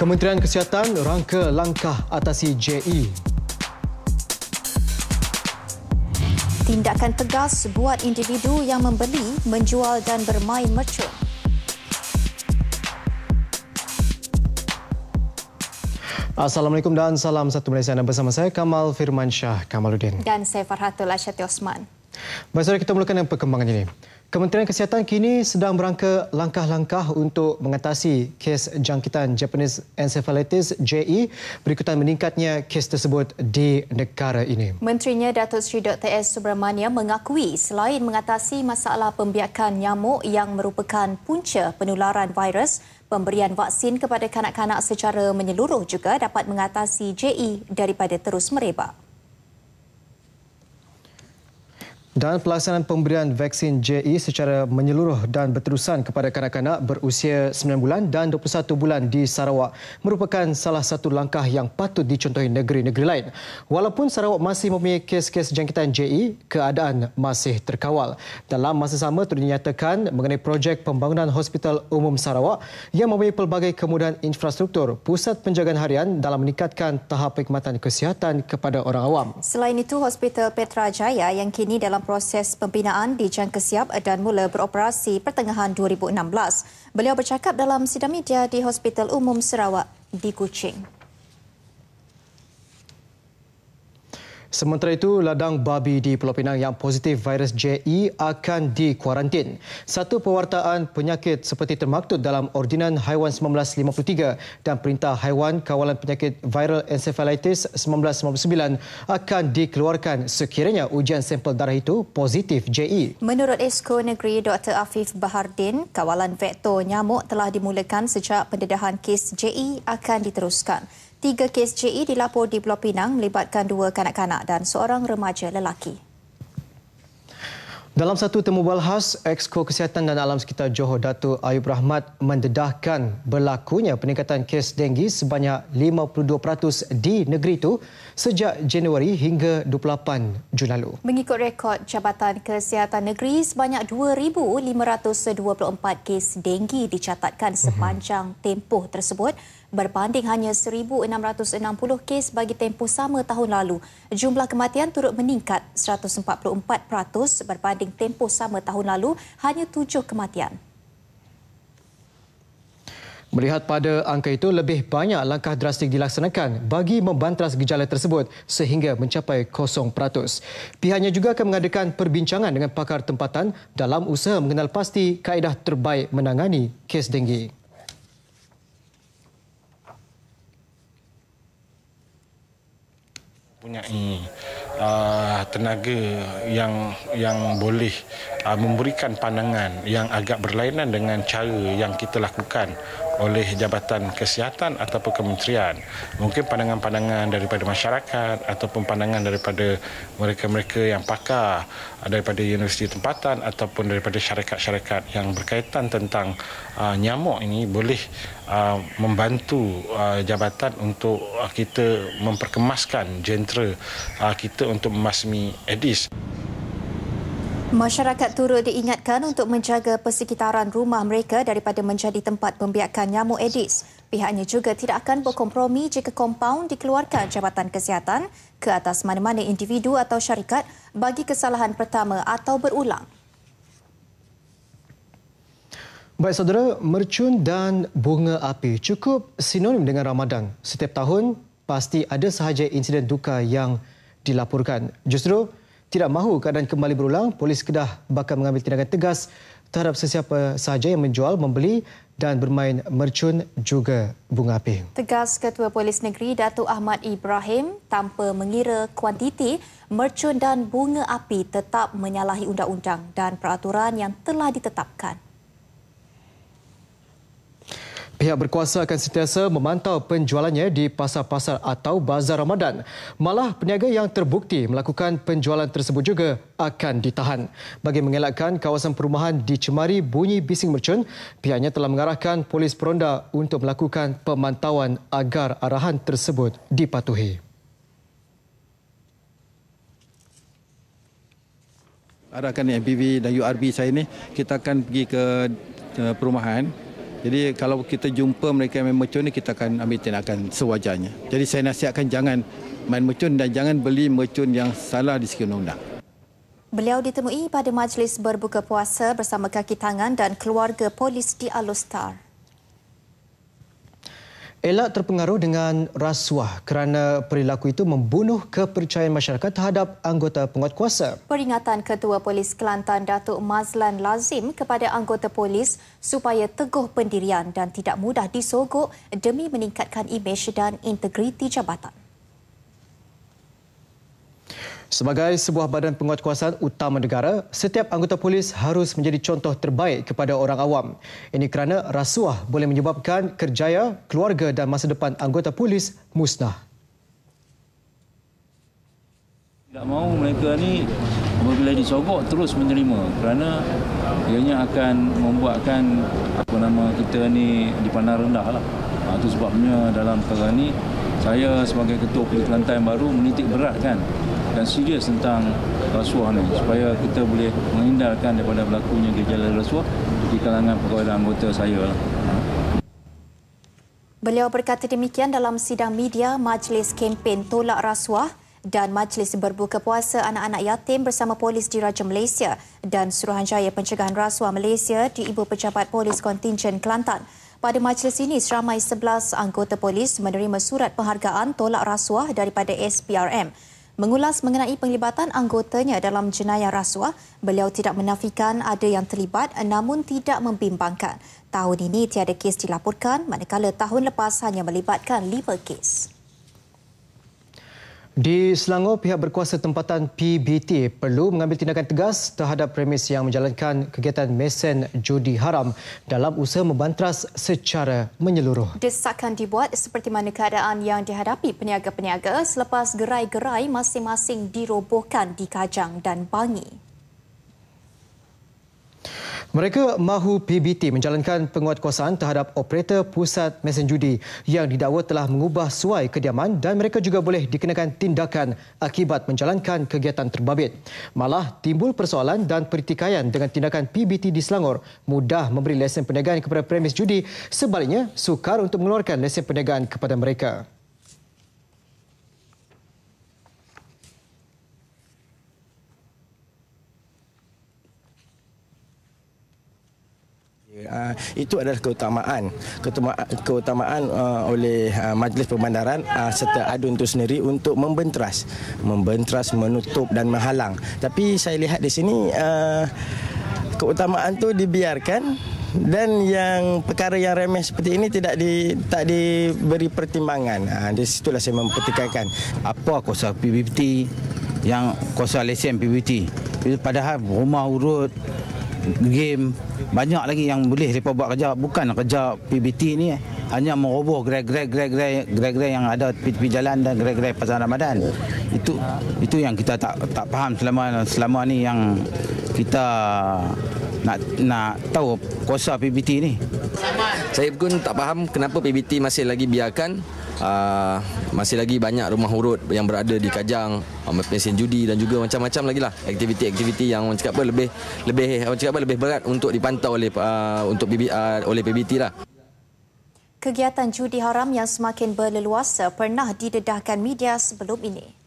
Kementerian Kesihatan rangka langkah atasi JE. Tindakan tegas buat individu yang membeli, menjual dan bermain mercur. Assalamualaikum dan salam satu Malaysia. Anda bersama saya Kamal Firman Shah Kamaluddin. Dan saya Farhatul Asyati Osman. Baik, saudara kita mulakan dengan perkembangan ini. Kementerian Kesihatan kini sedang merangka langkah-langkah untuk mengatasi kes jangkitan Japanese Encephalitis JE berikutan meningkatnya kes tersebut di negara ini. Menterinya Datuk Sri Dr. S. Subramaniam mengakui selain mengatasi masalah pembiakan nyamuk yang merupakan punca penularan virus, pemberian vaksin kepada kanak-kanak secara menyeluruh juga dapat mengatasi JE daripada terus merebak. Dan pelaksanaan pemberian vaksin JE secara menyeluruh dan berterusan kepada kanak-kanak berusia 9 bulan dan 21 bulan di Sarawak merupakan salah satu langkah yang patut dicontohi negeri-negeri lain. Walaupun Sarawak masih mempunyai kes-kes jangkitan JE, keadaan masih terkawal. Dalam masa sama, turut dinyatakan mengenai projek pembangunan Hospital Umum Sarawak yang mempunyai pelbagai kemudahan infrastruktur pusat penjagaan harian dalam meningkatkan tahap perkhidmatan kesihatan kepada orang awam. Selain itu, Hospital Petra Jaya yang kini dalam dalam proses pembinaan dijangka siap dan mula beroperasi pertengahan 2016. Beliau bercakap dalam sidang media di Hospital Umum Sarawak di Kuching. Sementara itu, ladang babi di Pulau Pinang yang positif virus JE akan dikuarantin. Satu pewartaan penyakit seperti termaktub dalam Ordinan Haiwan 1953 dan Perintah Haiwan Kawalan Penyakit Viral Encephalitis 1999 akan dikeluarkan sekiranya ujian sampel darah itu positif JE. Menurut Esko Negeri Dr. Afif Bahardin, kawalan vektor nyamuk telah dimulakan sejak pendedahan kes JE akan diteruskan. Tiga kes JI e dilapor di Pulau Pinang melibatkan dua kanak-kanak dan seorang remaja lelaki. Dalam satu temubual khas, Exko Kesihatan dan Alam Sekitar Johor Dato Ayub Rahmat mendedahkan berlakunya peningkatan kes denggi sebanyak 52% di negeri itu sejak Januari hingga 28 Jun lalu. Mengikut rekod Jabatan Kesihatan Negeri, sebanyak 2,524 kes denggi dicatatkan mhm. sepanjang tempoh tersebut berbanding hanya 1,660 kes bagi tempoh sama tahun lalu. Jumlah kematian turut meningkat 144% berbanding tempoh sama tahun lalu hanya 7 kematian. Melihat pada angka itu, lebih banyak langkah drastik dilaksanakan bagi membantras gejala tersebut sehingga mencapai 0%. Pihaknya juga akan mengadakan perbincangan dengan pakar tempatan dalam usaha mengenal pasti kaedah terbaik menangani kes dengue. mempunyai uh, tenaga yang yang boleh uh, memberikan pandangan yang agak berlainan dengan cara yang kita lakukan oleh Jabatan Kesihatan ataupun Kementerian. Mungkin pandangan-pandangan daripada masyarakat ataupun pandangan daripada mereka-mereka yang pakar daripada universiti tempatan ataupun daripada syarikat-syarikat yang berkaitan tentang uh, nyamuk ini boleh uh, membantu uh, jabatan untuk uh, kita memperkemaskan jentera uh, kita untuk memasmi edis. Masyarakat turut diingatkan untuk menjaga persekitaran rumah mereka daripada menjadi tempat pembiakan nyamuk edis. Pihaknya juga tidak akan berkompromi jika kompaun dikeluarkan Jabatan Kesihatan ke atas mana-mana individu atau syarikat bagi kesalahan pertama atau berulang. Baik saudara, mercun dan bunga api cukup sinonim dengan Ramadan. Setiap tahun pasti ada sahaja insiden duka yang dilaporkan. Justru tidak mahu keadaan kembali berulang, polis Kedah bakal mengambil tindakan tegas terhadap sesiapa sahaja yang menjual, membeli dan bermain mercun juga bunga api. Tegas Ketua Polis Negeri Datuk Ahmad Ibrahim tanpa mengira kuantiti mercun dan bunga api tetap menyalahi undang-undang dan peraturan yang telah ditetapkan. Pihak berkuasa akan sentiasa memantau penjualannya di pasar-pasar atau bazar Ramadan. Malah peniaga yang terbukti melakukan penjualan tersebut juga akan ditahan. Bagi mengelakkan kawasan perumahan dicemari bunyi bising mercun, pihaknya telah mengarahkan polis peronda untuk melakukan pemantauan agar arahan tersebut dipatuhi. Arahkan MPV dan URB saya ini, kita akan pergi ke eh, perumahan jadi kalau kita jumpa mereka main mercun ni kita akan ambil tindakan sewajarnya. Jadi saya nasihatkan jangan main mercun dan jangan beli mercun yang salah di sekitar undang-undang. Beliau ditemui pada majlis berbuka puasa bersama kaki tangan dan keluarga polis di Alustar elak terpengaruh dengan rasuah kerana perilaku itu membunuh kepercayaan masyarakat terhadap anggota penguat kuasa. Peringatan Ketua Polis Kelantan Datuk Mazlan Lazim kepada anggota polis supaya teguh pendirian dan tidak mudah disogok demi meningkatkan imej dan integriti jabatan. Sebagai sebuah badan penguat kuasaan utama negara, setiap anggota polis harus menjadi contoh terbaik kepada orang awam. Ini kerana rasuah boleh menyebabkan kerjaya, keluarga dan masa depan anggota polis musnah. Tidak mahu mereka ni apabila disogok terus menerima kerana ianya akan membuatkan apa nama kita ni dipandang rendah lah. Ha, itu sebabnya dalam perkara ini saya sebagai ketua polis Kelantan baru menitik beratkan dan serius tentang rasuah ini supaya kita boleh menghindarkan daripada berlakunya gejala rasuah di kalangan pegawai dan anggota saya. Lah. Beliau berkata demikian dalam sidang media Majlis Kempen Tolak Rasuah dan Majlis Berbuka Puasa Anak-anak Yatim bersama Polis di Raja Malaysia dan Suruhanjaya Pencegahan Rasuah Malaysia di Ibu Pejabat Polis Kontingen Kelantan. Pada majlis ini, seramai 11 anggota polis menerima surat penghargaan tolak rasuah daripada SPRM. Mengulas mengenai penglibatan anggotanya dalam jenayah rasuah, beliau tidak menafikan ada yang terlibat namun tidak membimbangkan. Tahun ini tiada kes dilaporkan manakala tahun lepas hanya melibatkan lima kes. Di Selangor, pihak berkuasa tempatan PBT perlu mengambil tindakan tegas terhadap premis yang menjalankan kegiatan mesen judi haram dalam usaha membantras secara menyeluruh. Desakan dibuat seperti mana keadaan yang dihadapi peniaga-peniaga selepas gerai-gerai masing-masing dirobohkan di Kajang dan Bangi. Mereka mahu PBT menjalankan penguatkuasaan terhadap operator pusat mesin judi yang didakwa telah mengubah suai kediaman dan mereka juga boleh dikenakan tindakan akibat menjalankan kegiatan terbabit. Malah timbul persoalan dan pertikaian dengan tindakan PBT di Selangor mudah memberi lesen perniagaan kepada premis judi sebaliknya sukar untuk mengeluarkan lesen perniagaan kepada mereka. Ah, itu adalah keutamaan keutamaan ah, oleh ah, majlis pembandaran serta adun itu sendiri untuk membentras, membentras, menutup dan menghalang tapi saya lihat di sini keutamaan tu dibiarkan dan yang perkara yang remeh seperti ini tidak di tak diberi pertimbangan. Ha, di situlah saya mempertikaikan apa kuasa PBT yang kuasa lesen PBT. Padahal rumah urut game banyak lagi yang boleh mereka buat kerja bukan kerja PBT ni eh. hanya meroboh gerai-gerai gerai-gerai gerai-gerai yang ada di tepi jalan dan gerai-gerai pasar Ramadan itu itu yang kita tak tak faham selama selama ni yang kita nak nak tahu kuasa PBT ni saya pun tak faham kenapa PBT masih lagi biarkan Ah, masih lagi banyak rumah urut yang berada di Kajang, uh, ah, mesin judi dan juga macam-macam lagi lah aktiviti-aktiviti yang orang cakap apa lebih lebih orang cakap apa lebih berat untuk dipantau oleh uh, untuk BB, uh, oleh PBT lah. Kegiatan judi haram yang semakin berleluasa pernah didedahkan media sebelum ini.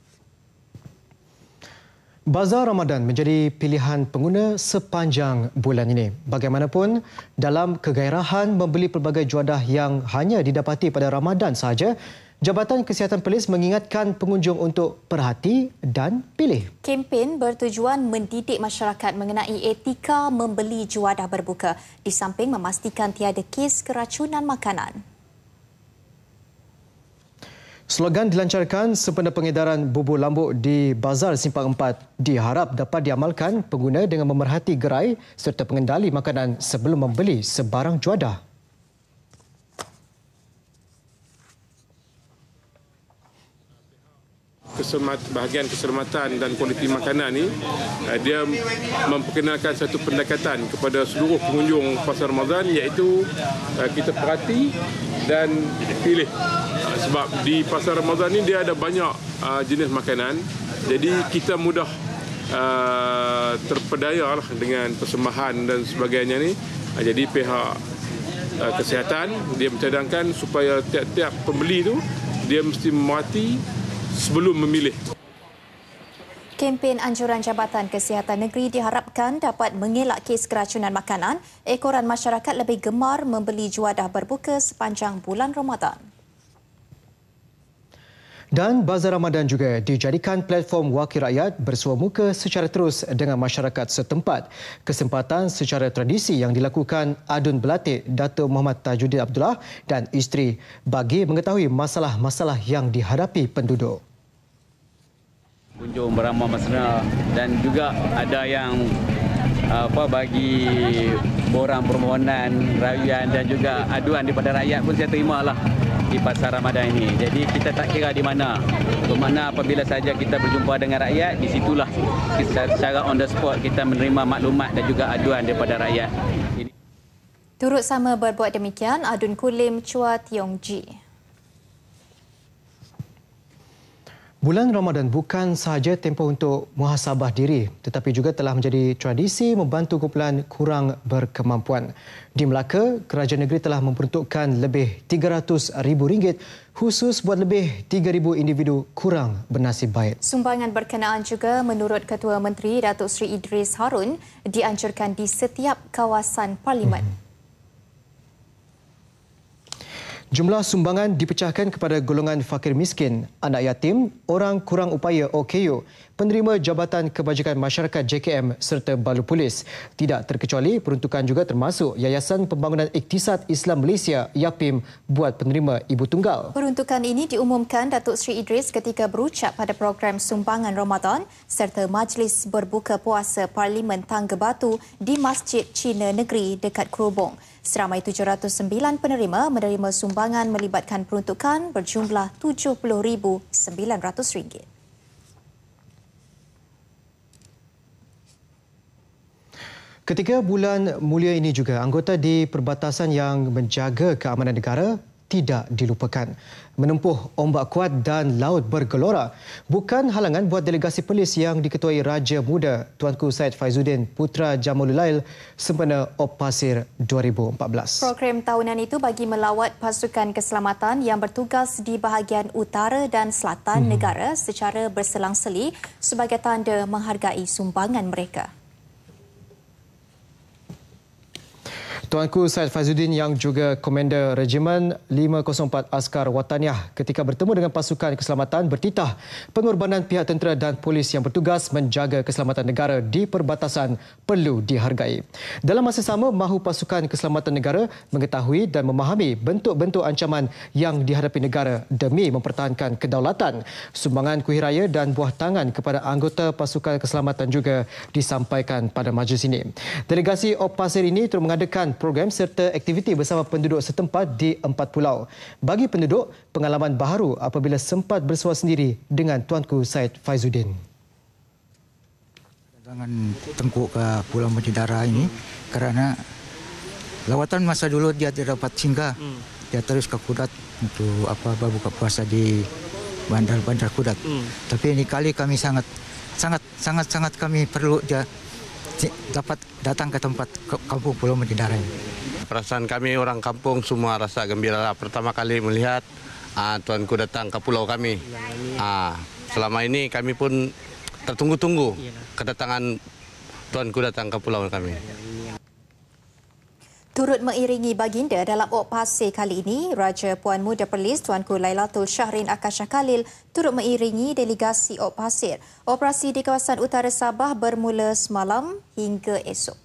Bazar Ramadan menjadi pilihan pengguna sepanjang bulan ini. Bagaimanapun, dalam kegairahan membeli pelbagai juadah yang hanya didapati pada Ramadan sahaja, Jabatan Kesihatan pelis mengingatkan pengunjung untuk perhati dan pilih. Kempen bertujuan mendidik masyarakat mengenai etika membeli juadah berbuka di samping memastikan tiada kes keracunan makanan. Slogan dilancarkan sempena pengedaran bubur lambuk di Bazar Simpang 4 diharap dapat diamalkan pengguna dengan memerhati gerai serta pengendali makanan sebelum membeli sebarang juadah. keselamatan, bahagian keselamatan dan kualiti makanan ini, uh, eh, dia memperkenalkan satu pendekatan kepada seluruh pengunjung pasar Ramadan iaitu uh, kita perhati dan pilih uh, sebab di pasar Ramadan ini dia ada banyak uh, jenis makanan jadi kita mudah Uh, terpedaya lah dengan persembahan dan sebagainya ni uh, jadi pihak uh, kesihatan dia mencadangkan supaya tiap-tiap pembeli tu dia mesti memuati sebelum memilih. Kempen anjuran Jabatan Kesihatan Negeri diharapkan dapat mengelak kes keracunan makanan. Ekoran masyarakat lebih gemar membeli juadah berbuka sepanjang bulan Ramadan. Dan Bazar Ramadan juga dijadikan platform wakil rakyat bersuah muka secara terus dengan masyarakat setempat. Kesempatan secara tradisi yang dilakukan Adun Belatik, Dato' Muhammad Tajuddin Abdullah dan isteri bagi mengetahui masalah-masalah yang dihadapi penduduk kunjung beramah masnah dan juga ada yang apa bagi borang permohonan rayuan dan juga aduan daripada rakyat pun saya terima lah di pasar Ramadan ini. Jadi kita tak kira di mana. Di mana apabila saja kita berjumpa dengan rakyat, di situlah kita secara on the spot kita menerima maklumat dan juga aduan daripada rakyat. Turut sama berbuat demikian, Adun Kulim Chua Tiong Ji. Bulan Ramadan bukan sahaja tempoh untuk muhasabah diri tetapi juga telah menjadi tradisi membantu kumpulan kurang berkemampuan. Di Melaka, Kerajaan Negeri telah memperuntukkan lebih rm ringgit, khusus buat lebih 3,000 individu kurang bernasib baik. Sumbangan berkenaan juga menurut Ketua Menteri Datuk Seri Idris Harun dianjurkan di setiap kawasan Parlimen. Hmm. Jumlah sumbangan dipecahkan kepada golongan fakir miskin, anak yatim, orang kurang upaya OKU, penerima Jabatan Kebajikan Masyarakat JKM serta balu polis. Tidak terkecuali peruntukan juga termasuk Yayasan Pembangunan Iktisad Islam Malaysia YAPIM buat penerima ibu tunggal. Peruntukan ini diumumkan Datuk Sri Idris ketika berucap pada program sumbangan Ramadan serta majlis berbuka puasa Parlimen Tangga Batu di Masjid Cina Negeri dekat Kerubung. Seramai 709 penerima menerima sumbangan melibatkan peruntukan berjumlah RM70,900. Ketika bulan mulia ini juga, anggota di perbatasan yang menjaga keamanan negara tidak dilupakan menempuh ombak kuat dan laut bergelora bukan halangan buat delegasi polis yang diketuai Raja Muda Tuanku Syed Faizuddin Putra Jamalulail sempena Op Pasir 2014. Program tahunan itu bagi melawat pasukan keselamatan yang bertugas di bahagian utara dan selatan hmm. negara secara berselang-seli sebagai tanda menghargai sumbangan mereka. Tuanku Syed Fazuddin yang juga Komander Regimen 504 Askar Wataniah ketika bertemu dengan pasukan keselamatan bertitah pengorbanan pihak tentera dan polis yang bertugas menjaga keselamatan negara di perbatasan perlu dihargai. Dalam masa sama, mahu pasukan keselamatan negara mengetahui dan memahami bentuk-bentuk ancaman yang dihadapi negara demi mempertahankan kedaulatan. Sumbangan kuih raya dan buah tangan kepada anggota pasukan keselamatan juga disampaikan pada majlis ini. Delegasi Opasir ini terus mengadakan program serta aktiviti bersama penduduk setempat di empat pulau. Bagi penduduk, pengalaman baru apabila sempat bersuara sendiri dengan Tuanku Syed Faizuddin. Kedatangan Tengkuk ke Pulau Mencedara ini kerana lawatan masa dulu dia tidak dapat singgah. Hmm. Dia terus ke Kudat untuk apa, apa buka puasa di bandar-bandar Kudat. Hmm. Tapi ini kali kami sangat sangat sangat sangat kami perlu dia dapat datang ke tempat kampung Pulau Medidara ini. Perasaan kami orang kampung semua rasa gembira lah. pertama kali melihat uh, tuanku datang ke pulau kami. Uh, selama ini kami pun tertunggu-tunggu kedatangan tuanku datang ke pulau kami. Turut mengiringi baginda dalam operasi kali ini, Raja Puan Muda Perlis Tuanku Lailatul Syahrin Akasha Khalil turut mengiringi delegasi Ok Pasir. Operasi di kawasan utara Sabah bermula semalam hingga esok.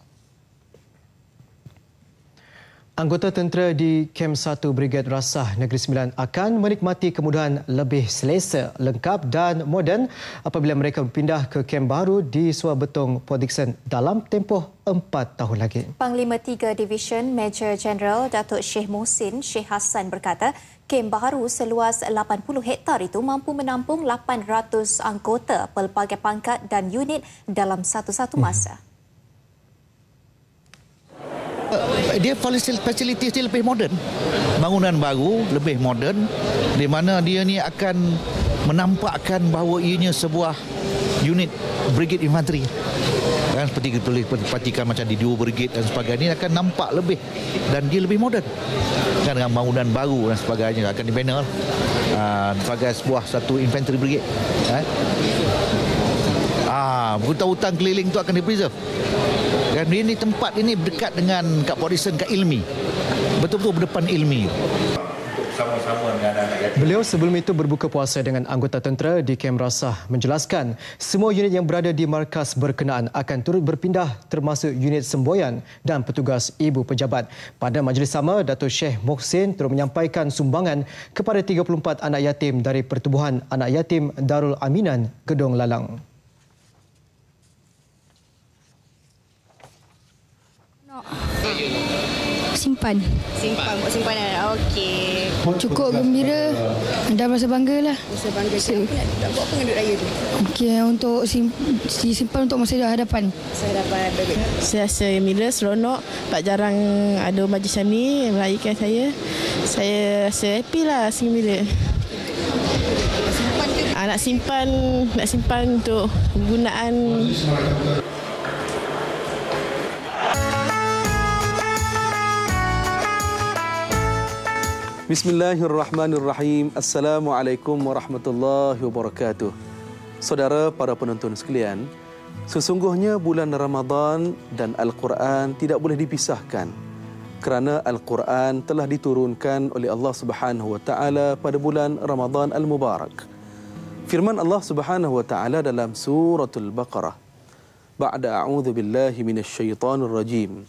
Anggota tentera di Kem 1 Brigad Rasah Negeri Sembilan akan menikmati kemudahan lebih selesa, lengkap dan moden apabila mereka berpindah ke kem baru di Suar Betong Port Dickson dalam tempoh 4 tahun lagi. Panglima 3 Division Major General Datuk Syeh Mohsin Syeh Hassan berkata, kem baru seluas 80 hektar itu mampu menampung 800 anggota pelbagai pangkat dan unit dalam satu-satu masa. Hmm. Dia facilities dia lebih moden. Bangunan baru, lebih moden. Di mana dia ni akan menampakkan bahawa ianya sebuah unit brigade infantry. Kan, seperti kita boleh perhatikan macam di dua brigade dan sebagainya ini akan nampak lebih dan dia lebih moden. Kan, dengan bangunan baru dan sebagainya akan dibina ah, sebagai sebuah satu infantry brigade. Eh. Ah, hutan hutang keliling itu akan di preserve. Kan ini tempat ini dekat dengan Kak Polisen Kak Ilmi. Betul-betul berdepan Ilmi. Beliau sebelum itu berbuka puasa dengan anggota tentera di Kem Rasah menjelaskan semua unit yang berada di markas berkenaan akan turut berpindah termasuk unit semboyan dan petugas ibu pejabat. Pada majlis sama, Datuk Syekh Mohsin turut menyampaikan sumbangan kepada 34 anak yatim dari Pertubuhan Anak Yatim Darul Aminan, Gedung Lalang. saja simpan simpan buat simpanan okey cukup gembira dan rasa bangga lah rasa bangga so, tak buat apa dengan raya tu okey untuk sim, simpan untuk masa hadapan masa hadapan saya rasa gembira seronok tak jarang ada majlis macam ni merayakan saya saya rasa happy lah rasa gembira simpan ke? Ah, nak simpan nak simpan untuk penggunaan Bismillahirrahmanirrahim. Assalamualaikum warahmatullahi wabarakatuh. Saudara para penonton sekalian, sesungguhnya bulan Ramadan dan Al-Quran tidak boleh dipisahkan. Kerana Al-Quran telah diturunkan oleh Allah Subhanahu wa taala pada bulan Ramadan Al-Mubarak. Firman Allah Subhanahu wa taala dalam surah Al-Baqarah. Ba'da a'udzu billahi minasy syaithanir rajim.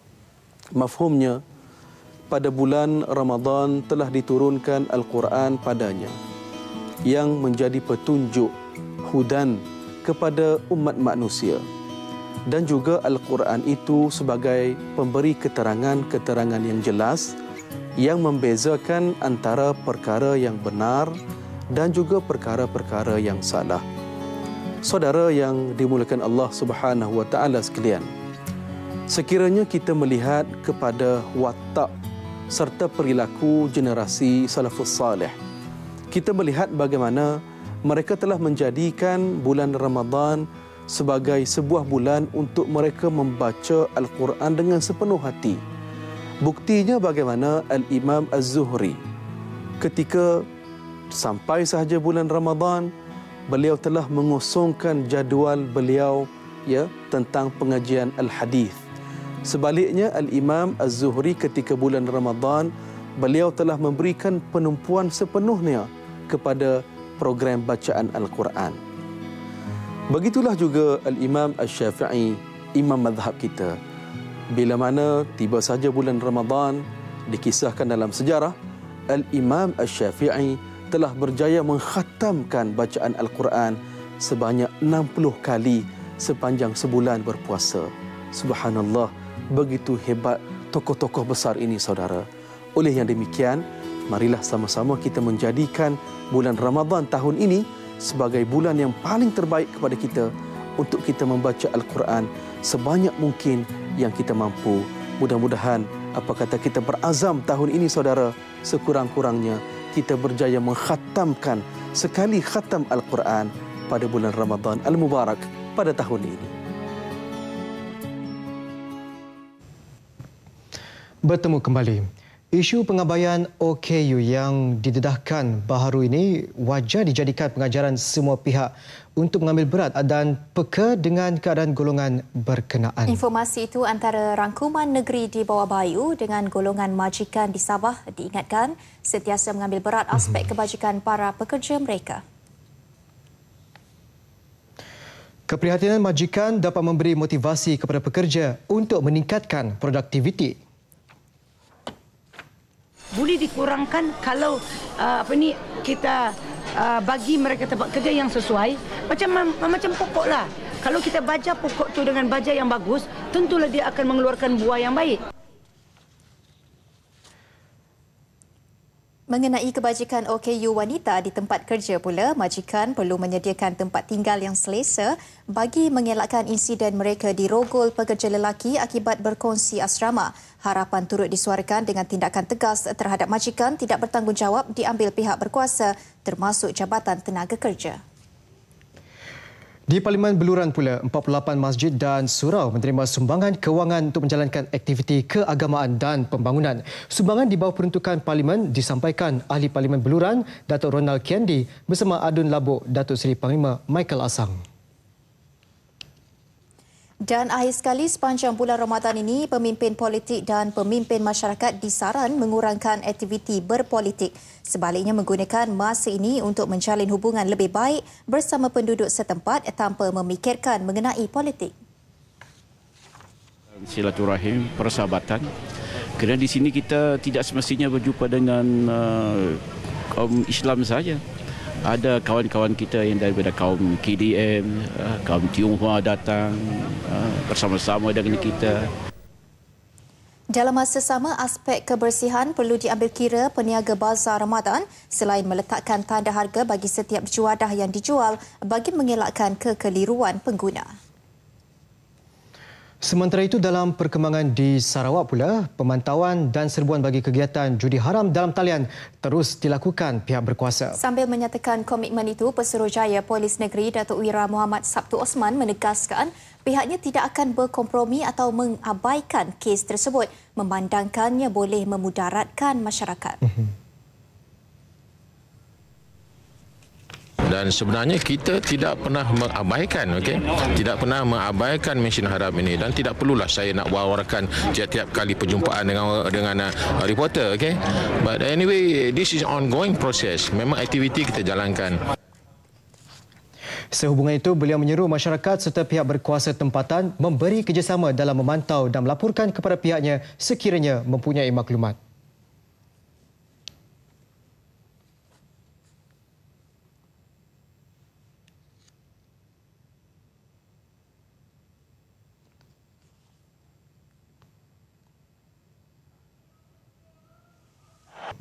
mafhumnya pada bulan Ramadan telah diturunkan Al-Quran padanya yang menjadi petunjuk hudan kepada umat manusia dan juga Al-Quran itu sebagai pemberi keterangan-keterangan yang jelas yang membezakan antara perkara yang benar dan juga perkara-perkara yang salah. Saudara yang dimulakan Allah Subhanahu wa taala sekalian. Sekiranya kita melihat kepada watak serta perilaku generasi salafus salih, kita melihat bagaimana mereka telah menjadikan bulan Ramadhan sebagai sebuah bulan untuk mereka membaca Al-Quran dengan sepenuh hati. Buktinya bagaimana Al-Imam Az-Zuhri ketika sampai sahaja bulan Ramadhan, beliau telah mengosongkan jadual beliau ya tentang pengajian Al-Hadith. Sebaliknya Al-Imam Az-Zuhri ketika bulan Ramadan beliau telah memberikan penumpuan sepenuhnya kepada program bacaan Al-Quran. Begitulah juga Al-Imam Al-Syafi'i, Imam Madhab kita. Bila mana tiba saja bulan Ramadan, dikisahkan dalam sejarah, Al-Imam Al-Syafi'i telah berjaya menghatamkan bacaan Al-Quran sebanyak 60 kali sepanjang sebulan berpuasa. Subhanallah, begitu hebat tokoh-tokoh besar ini saudara. Oleh yang demikian, marilah sama-sama kita menjadikan bulan Ramadhan tahun ini sebagai bulan yang paling terbaik kepada kita untuk kita membaca Al-Quran sebanyak mungkin yang kita mampu. Mudah-mudahan apa kata kita berazam tahun ini saudara, sekurang-kurangnya kita berjaya mengkhatamkan sekali khatam Al-Quran pada bulan Ramadhan Al-Mubarak pada tahun ini. bertemu kembali. Isu pengabaian OKU yang didedahkan baharu ini wajar dijadikan pengajaran semua pihak untuk mengambil berat dan peka dengan keadaan golongan berkenaan. Informasi itu antara rangkuman negeri di bawah bayu dengan golongan majikan di Sabah diingatkan sentiasa mengambil berat aspek mhm. kebajikan para pekerja mereka. Keprihatinan majikan dapat memberi motivasi kepada pekerja untuk meningkatkan produktiviti boleh dikurangkan kalau uh, apa ni kita uh, bagi mereka tempat kerja yang sesuai macam macam pokok lah. Kalau kita baca pokok tu dengan baca yang bagus, tentulah dia akan mengeluarkan buah yang baik. Mengenai kebajikan OKU wanita di tempat kerja pula, majikan perlu menyediakan tempat tinggal yang selesa bagi mengelakkan insiden mereka dirogol pekerja lelaki akibat berkongsi asrama. Harapan turut disuarakan dengan tindakan tegas terhadap majikan tidak bertanggungjawab diambil pihak berkuasa termasuk Jabatan Tenaga Kerja. Di Parlimen Beluran pula, 48 masjid dan surau menerima sumbangan kewangan untuk menjalankan aktiviti keagamaan dan pembangunan. Sumbangan di bawah peruntukan Parlimen disampaikan Ahli Parlimen Beluran, Datuk Ronald Kendi bersama Adun Labuk, Datuk Seri Panglima Michael Asang. Dan akhir sekali sepanjang bulan Ramadan ini, pemimpin politik dan pemimpin masyarakat disaran mengurangkan aktiviti berpolitik. Sebaliknya menggunakan masa ini untuk menjalin hubungan lebih baik bersama penduduk setempat tanpa memikirkan mengenai politik. Silaturahim, persahabatan. Kerana di sini kita tidak semestinya berjumpa dengan uh, kaum Islam saja ada kawan-kawan kita yang daripada kaum KDM, eh, kaum Tionghoa datang eh, bersama-sama dengan kita. Dalam masa sama, aspek kebersihan perlu diambil kira peniaga bazar Ramadan selain meletakkan tanda harga bagi setiap juadah yang dijual bagi mengelakkan kekeliruan pengguna. Sementara itu dalam perkembangan di Sarawak pula, pemantauan dan serbuan bagi kegiatan judi haram dalam talian terus dilakukan pihak berkuasa. Sambil menyatakan komitmen itu, Pesuruhjaya Polis Negeri Datuk Wira Muhammad Sabtu Osman menegaskan pihaknya tidak akan berkompromi atau mengabaikan kes tersebut memandangkannya boleh memudaratkan masyarakat. Mm-hmm. dan sebenarnya kita tidak pernah mengabaikan okey tidak pernah mengabaikan mesin harap ini dan tidak perlulah saya nak wawarkan tiap-tiap kali perjumpaan dengan dengan uh, reporter okey but anyway this is ongoing process memang aktiviti kita jalankan Sehubungan itu, beliau menyeru masyarakat serta pihak berkuasa tempatan memberi kerjasama dalam memantau dan melaporkan kepada pihaknya sekiranya mempunyai maklumat.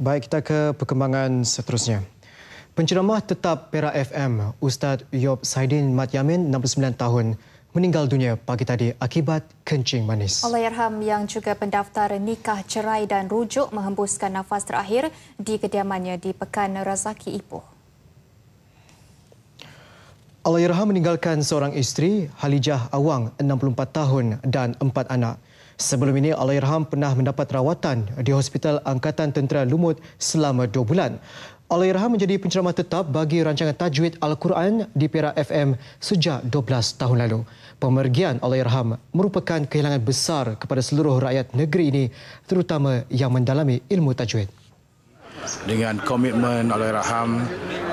Baik, kita ke perkembangan seterusnya. Penceramah tetap Pera FM, Ustaz Yob Saidin Mat Yamin, 69 tahun, meninggal dunia pagi tadi akibat kencing manis. Allahyarham yang juga pendaftar nikah cerai dan rujuk menghembuskan nafas terakhir di kediamannya di Pekan Razaki Ipoh. Allahyarham meninggalkan seorang isteri, Halijah Awang, 64 tahun dan empat anak. Sebelum ini, Alairham pernah mendapat rawatan di Hospital Angkatan Tentera Lumut selama dua bulan. Alairham menjadi penceramah tetap bagi rancangan tajwid Al-Quran di Pera FM sejak 12 tahun lalu. Pemergian Alairham merupakan kehilangan besar kepada seluruh rakyat negeri ini, terutama yang mendalami ilmu tajwid dengan komitmen Allah Raham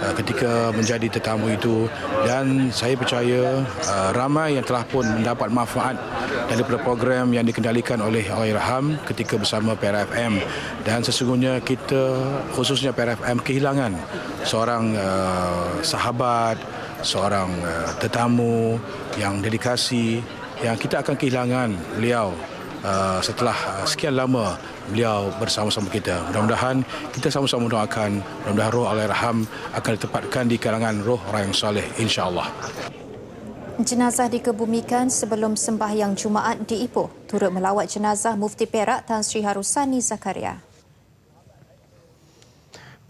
uh, ketika menjadi tetamu itu dan saya percaya uh, ramai yang telah pun mendapat manfaat daripada program yang dikendalikan oleh Allah Raham ketika bersama PRFM dan sesungguhnya kita khususnya PRFM kehilangan seorang uh, sahabat seorang tetamu yang dedikasi yang kita akan kehilangan beliau Ah, setelah ah, sekian lama beliau bersama-sama kita. Mudah-mudahan kita sama-sama mendoakan mudah-mudahan roh Alaihirham akan ditempatkan di kalangan roh orang yang soleh insya-Allah. Jenazah dikebumikan sebelum sembahyang Jumaat di Ipoh. Turut melawat jenazah Mufti Perak Tan Sri Harusani Zakaria.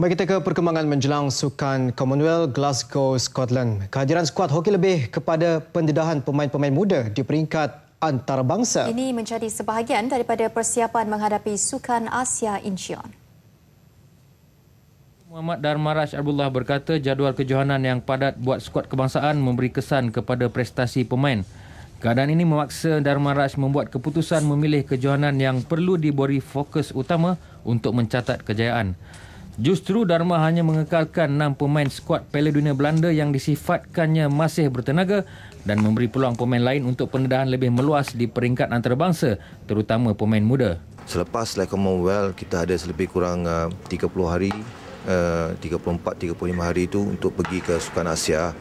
Baik kita ke perkembangan menjelang sukan Commonwealth Glasgow, Scotland. Kehadiran skuad hoki lebih kepada pendedahan pemain-pemain muda di peringkat antarabangsa. Ini menjadi sebahagian daripada persiapan menghadapi Sukan Asia Incheon. Muhammad Darmarash Abdullah berkata jadual kejohanan yang padat buat skuad kebangsaan memberi kesan kepada prestasi pemain. Keadaan ini memaksa Darmarash membuat keputusan memilih kejohanan yang perlu diberi fokus utama untuk mencatat kejayaan. Justru Dharma hanya mengekalkan 6 pemain skuad Piala Dunia Belanda yang disifatkannya masih bertenaga dan memberi peluang pemain lain untuk pendedahan lebih meluas di peringkat antarabangsa, terutama pemain muda. Selepas Lake Commonwealth, kita ada lebih kurang 30 uh, hari, 34-35 uh, hari itu untuk pergi ke Sukan Asia.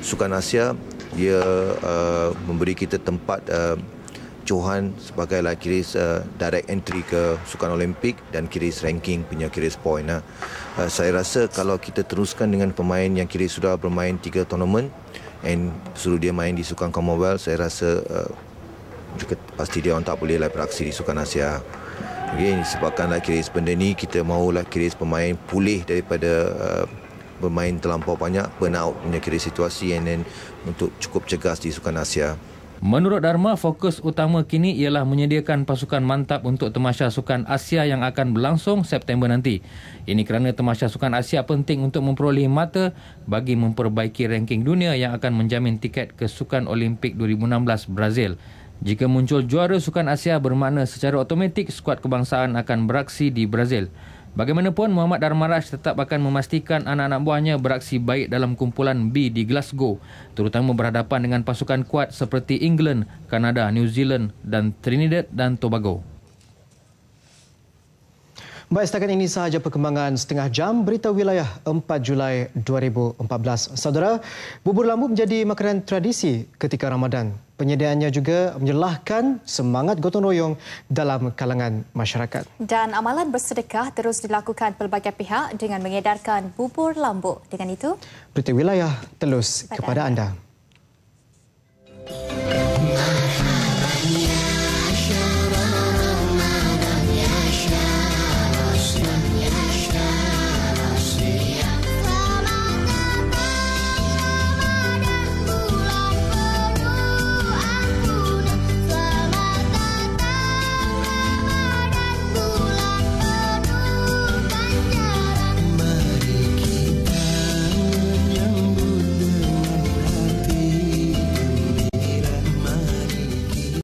Sukan Asia, dia uh, memberi kita tempat Johan sebagai lah kiris direct entry ke Sukan Olimpik dan kiris ranking punya kiris point. Saya rasa kalau kita teruskan dengan pemain yang kiris sudah bermain tiga tournament, and suruh dia main di Sukan Commonwealth saya rasa uh, pasti dia orang tak boleh lah beraksi di Sukan Asia okay, sebabkan lah kira benda ni kita mahu lah kira pemain pulih daripada uh, bermain terlampau banyak burn out punya kira situasi dan untuk cukup cegas di Sukan Asia Menurut Dharma, fokus utama kini ialah menyediakan pasukan mantap untuk Temasya Sukan Asia yang akan berlangsung September nanti. Ini kerana Temasya Sukan Asia penting untuk memperoleh mata bagi memperbaiki ranking dunia yang akan menjamin tiket ke Sukan Olimpik 2016 Brazil. Jika muncul juara Sukan Asia bermakna secara otomatik skuad kebangsaan akan beraksi di Brazil. Bagaimanapun, Muhammad Darmaraj tetap akan memastikan anak-anak buahnya beraksi baik dalam kumpulan B di Glasgow, terutama berhadapan dengan pasukan kuat seperti England, Kanada, New Zealand dan Trinidad dan Tobago. Baik, setakat ini sahaja perkembangan setengah jam berita wilayah 4 Julai 2014. Saudara, bubur lambu menjadi makanan tradisi ketika Ramadan. Penyediaannya juga menyelahkan semangat gotong royong dalam kalangan masyarakat. Dan amalan bersedekah terus dilakukan pelbagai pihak dengan mengedarkan bubur lambu. Dengan itu, berita wilayah telus kepada anda. anda.